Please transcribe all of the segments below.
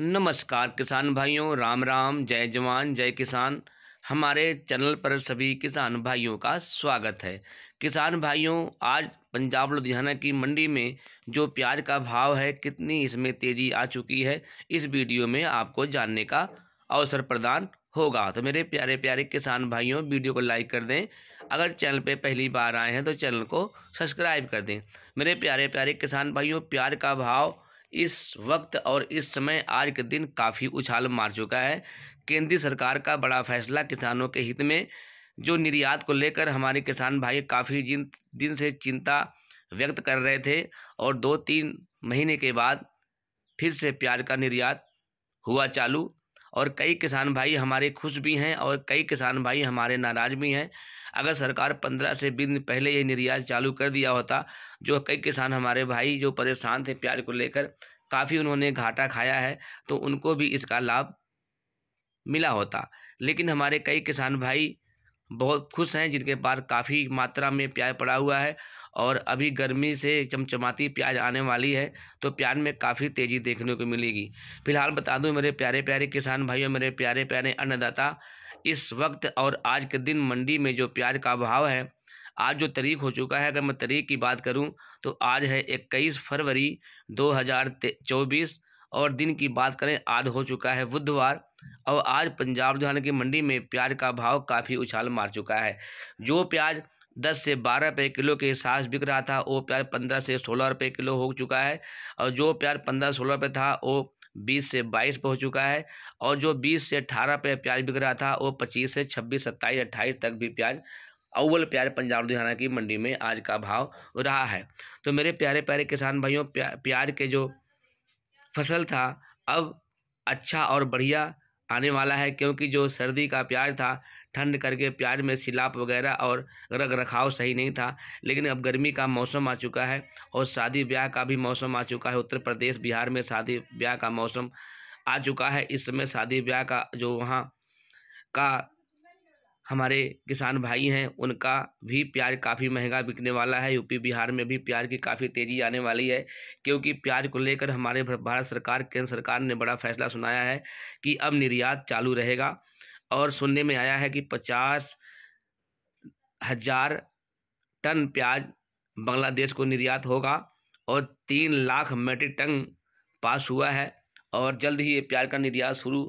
नमस्कार किसान भाइयों राम राम जय जवान जय किसान हमारे चैनल पर सभी किसान भाइयों का स्वागत है किसान भाइयों आज पंजाब लुधियाना की मंडी में जो प्याज का भाव है कितनी इसमें तेज़ी आ चुकी है इस वीडियो में आपको जानने का अवसर प्रदान होगा तो मेरे प्यारे प्यारे किसान भाइयों वीडियो को लाइक कर दें अगर चैनल पे पहली बार आए हैं तो चैनल को सब्सक्राइब कर दें मेरे प्यारे प्यारे किसान भाइयों प्याज का भाव इस वक्त और इस समय आज के दिन काफ़ी उछाल मार चुका है केंद्रीय सरकार का बड़ा फैसला किसानों के हित में जो निर्यात को लेकर हमारे किसान भाई काफ़ी जिन दिन से चिंता व्यक्त कर रहे थे और दो तीन महीने के बाद फिर से प्याज का निर्यात हुआ चालू और कई किसान भाई हमारे खुश भी हैं और कई किसान भाई हमारे नाराज़ भी हैं अगर सरकार पंद्रह से बीस दिन पहले ये निर्यात चालू कर दिया होता जो कई किसान हमारे भाई जो परेशान थे प्याज को लेकर काफ़ी उन्होंने घाटा खाया है तो उनको भी इसका लाभ मिला होता लेकिन हमारे कई किसान भाई बहुत खुश हैं जिनके पास काफ़ी मात्रा में प्याज पड़ा हुआ है और अभी गर्मी से चमचमाती प्याज आने वाली है तो प्याज में काफ़ी तेज़ी देखने को मिलेगी फिलहाल बता दूं मेरे प्यारे प्यारे किसान भाइयों मेरे प्यारे प्यारे अन्नदाता इस वक्त और आज के दिन मंडी में जो प्याज का भाव है आज जो तारीख हो चुका है अगर मैं तारीख की बात करूं तो आज है इक्कीस फरवरी दो और दिन की बात करें आज हो चुका है बुधवार और आज पंजाब हरियाणा की मंडी में प्याज का भाव काफ़ी उछाल मार चुका है जो प्याज दस से बारह रुपये किलो के हिसाब से बिक रहा था वो प्याज पंद्रह से सोलह रुपये किलो हो चुका है और जो प्याज पंद्रह सोलह रुपये था वो बीस से बाईस पर हो चुका है और जो बीस से अठारह रुपये प्याज बिक रहा था वो पच्चीस से छब्बीस सत्ताईस अट्ठाईस तक भी प्याज अव्वल प्याज पंजाब लुधियाना की मंडी में आज का भाव रहा है तो मेरे प्यारे प्यारे किसान भाइयों प्याज के जो फसल था अब अच्छा और बढ़िया आने वाला है क्योंकि जो सर्दी का प्याज था ठंड करके प्याज में सिलाप वगैरह और रख रखाव सही नहीं था लेकिन अब गर्मी का मौसम आ चुका है और शादी ब्याह का भी मौसम आ चुका है उत्तर प्रदेश बिहार में शादी ब्याह का मौसम आ चुका है इस समय शादी ब्याह का जो वहाँ का हमारे किसान भाई हैं उनका भी प्याज काफ़ी महंगा बिकने वाला है यूपी बिहार में भी प्याज की काफ़ी तेज़ी आने वाली है क्योंकि प्याज को लेकर हमारे भारत सरकार केंद्र सरकार ने बड़ा फैसला सुनाया है कि अब निर्यात चालू रहेगा और सुनने में आया है कि पचास हजार टन प्याज बांग्लादेश को निर्यात होगा और तीन लाख मेट्रिक टन पास हुआ है और जल्द ही ये प्याज का निर्यात शुरू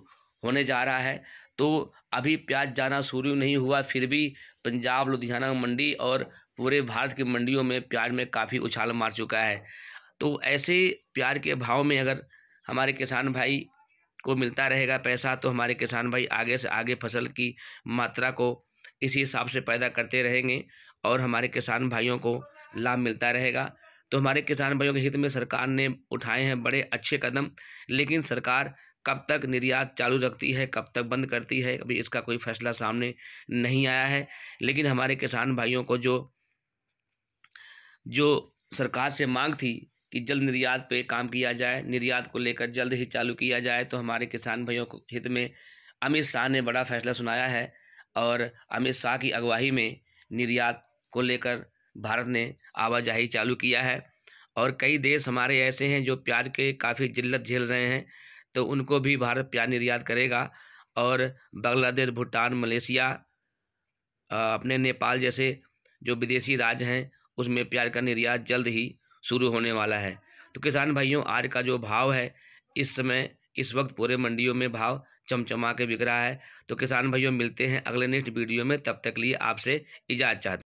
होने जा रहा है तो अभी प्याज जाना शुरू नहीं हुआ फिर भी पंजाब लुधियाना मंडी और पूरे भारत की मंडियों में प्याज में काफ़ी उछाल मार चुका है तो ऐसे प्यार के भाव में अगर हमारे किसान भाई को मिलता रहेगा पैसा तो हमारे किसान भाई आगे से आगे फसल की मात्रा को इसी हिसाब से पैदा करते रहेंगे और हमारे किसान भाइयों को लाभ मिलता रहेगा तो हमारे किसान भाइयों के हित में सरकार ने उठाए हैं बड़े अच्छे कदम लेकिन सरकार कब तक निर्यात चालू रखती है कब तक बंद करती है अभी इसका कोई फैसला सामने नहीं आया है लेकिन हमारे किसान भाइयों को जो जो सरकार से मांग थी कि जल्द निर्यात पे काम किया जाए निर्यात को लेकर जल्द ही चालू किया जाए तो हमारे किसान भाइयों को हित में अमित शाह ने बड़ा फैसला सुनाया है और अमित शाह की अगुवाई में निर्यात को लेकर भारत ने आवाजाही चालू किया है और कई देश हमारे ऐसे हैं जो प्याज के काफ़ी जिल्लत झेल रहे हैं तो उनको भी भारत प्याज निर्यात करेगा और बांग्लादेश भूटान मलेशिया अपने नेपाल जैसे जो विदेशी राज्य हैं उसमें प्याज का निर्यात जल्द ही शुरू होने वाला है तो किसान भाइयों आज का जो भाव है इस समय इस वक्त पूरे मंडियों में भाव चमचमा के बिक रहा है तो किसान भाइयों मिलते हैं अगले नेक्स्ट वीडियो में तब तक लिए आपसे इजाज़त चाहते